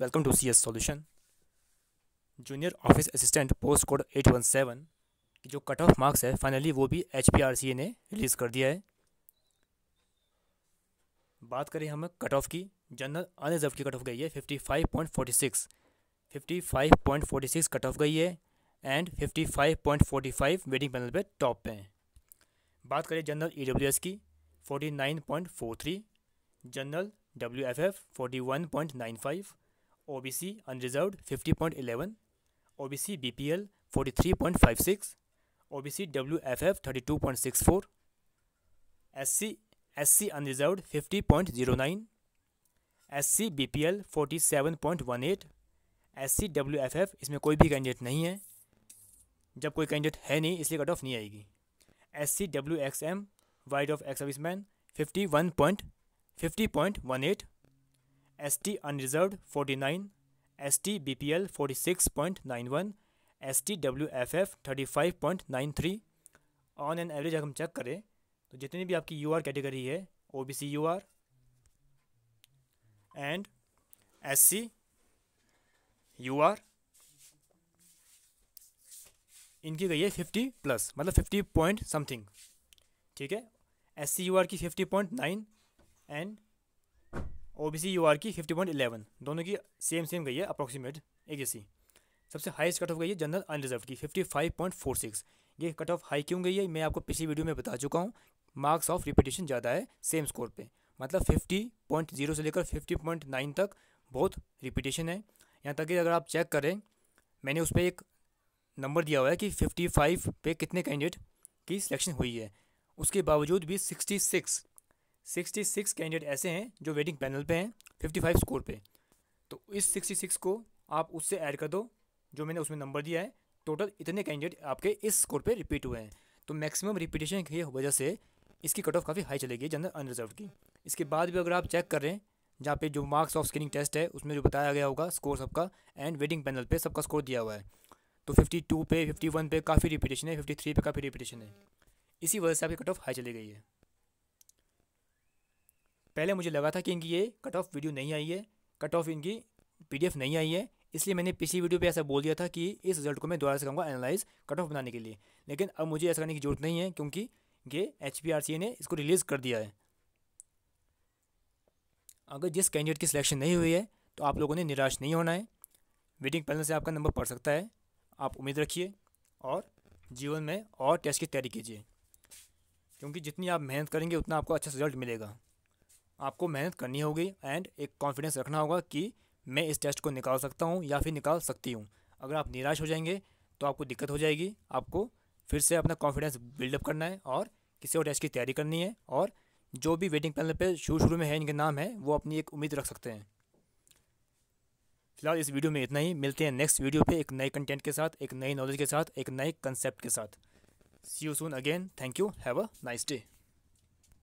welcome to C S solution junior office assistant post code eight one seven की जो cut off marks है finally वो भी H P R C A ने release कर दिया है बात करें हम कट ऑफ की जनरल अनरिजर्व की कट ऑफ गई है fifty five point forty six fifty five point forty six cut off गई है and fifty five point forty five waiting panel पर टॉप पे हैं बात करें जनरल ई डब्ल्यू एस की forty nine point four three general W F F forty one point nine five O B C unreserved fifty point eleven O B C B P L forty three point five six O B C W F F thirty two point six four S C S C unreserved fifty point zero nine S C B P L forty seven point one eight S C W F F इसमें कोई भी candidate नहीं है जब कोई candidate है नहीं इसलिए कट ऑफ नहीं आएगी S C W X M wide of ex serviceman fifty one point fifty point one eight S T unreserve forty nine S T B P L forty six point nine one S T W F F thirty five point nine three on an average अगर हम check करें तो जितनी भी आपकी you R category है O B C U R and S C U R इनकी गई है फिफ्टी प्लस मतलब फिफ्टी पॉइंट समथिंग ठीक है एस सी यू आर की fifty point nine and O B C U R की fifty point eleven दोनों की सेम सेम गई है अप्रॉक्सीमेट एक जैसी सबसे हाईस्ट कट ऑफ गई है जनरल अनरिजर्व की fifty five point four six ये कट ऑफ हाई क्यों गई है मैं आपको पिछली वीडियो में बता चुका हूँ मार्क्स ऑफ रिपीटेशन ज़्यादा है सेम स्कोर पे मतलब फिफ्टी पॉइंट जीरो से लेकर फिफ्टी पॉइंट नाइन तक बहुत रिपीटेशन है यहाँ तक कि अगर आप चेक करें मैंने उस पर एक नंबर दिया हुआ है कि फिफ्टी फाइव पे कितने कैंडिडेट की सिलेक्शन हुई है उसके बावजूद भी sixty six sixty six candidate ऐसे हैं जो वेटिंग पैनल पे हैं फिफ्टी फाइव स्कोर पे तो इस सिक्सटी सिक्स को आप उससे ऐड कर दो जो मैंने उसमें नंबर दिया है टोटल इतने कैंडिडेट आपके इस स्कोर पे रिपीट हुए हैं तो मैक्सिमम रिपीटेशन की वजह से इसकी कट ऑफ काफ़ी हाई चलेगी जनरल अनरिजर्व की इसके बाद भी अगर आप चेक करें जहाँ पे जो मार्क्स ऑफ स्क्रीनिंग टेस्ट है उसमें जो बताया गया होगा स्कोर सबका एंड वेटिंग पैनल पर सबका स्कोर दिया हुआ है तो फिफ्टी पे फिफ्टी पे काफ़ी रिपीटेशन है फिफ्टी पे काफ़ी रिपीटेशन है इसी वजह से आपकी कट ऑफ हाई चली गई है पहले मुझे लगा था कि इनकी ये कट ऑफ वीडियो नहीं आई है कट ऑफ इनकी पीडीएफ नहीं आई है इसलिए मैंने पिछली वीडियो पे ऐसा बोल दिया था कि इस रिजल्ट को मैं दोबारा से करूँगा एनालाइज कट ऑफ बनाने के लिए लेकिन अब मुझे ऐसा करने की जरूरत नहीं है क्योंकि ये एच ने इसको रिलीज़ कर दिया है अगर जिस कैंडिडेट की सिलेक्शन नहीं हुई है तो आप लोगों ने निराश नहीं होना है वेटिंग पैनल से आपका नंबर पड़ सकता है आप उम्मीद रखिए और जीवन में और टेस्ट की तैयारी कीजिए क्योंकि जितनी आप मेहनत करेंगे उतना आपको अच्छा रिजल्ट मिलेगा आपको मेहनत करनी होगी एंड एक कॉन्फिडेंस रखना होगा कि मैं इस टेस्ट को निकाल सकता हूँ या फिर निकाल सकती हूँ अगर आप निराश हो जाएंगे तो आपको दिक्कत हो जाएगी आपको फिर से अपना कॉन्फिडेंस बिल्डअप करना है और किसी और टेस्ट की तैयारी करनी है और जो भी वेटिंग पैनल पे शुरू शुरू में है इनके नाम है वो अपनी एक उम्मीद रख सकते हैं फिलहाल इस वीडियो में इतना ही मिलते हैं नेक्स्ट वीडियो पे एक नए कंटेंट के साथ एक नई नॉलेज के साथ एक नए कंसेप्ट के साथ see you soon again thank you have a nice day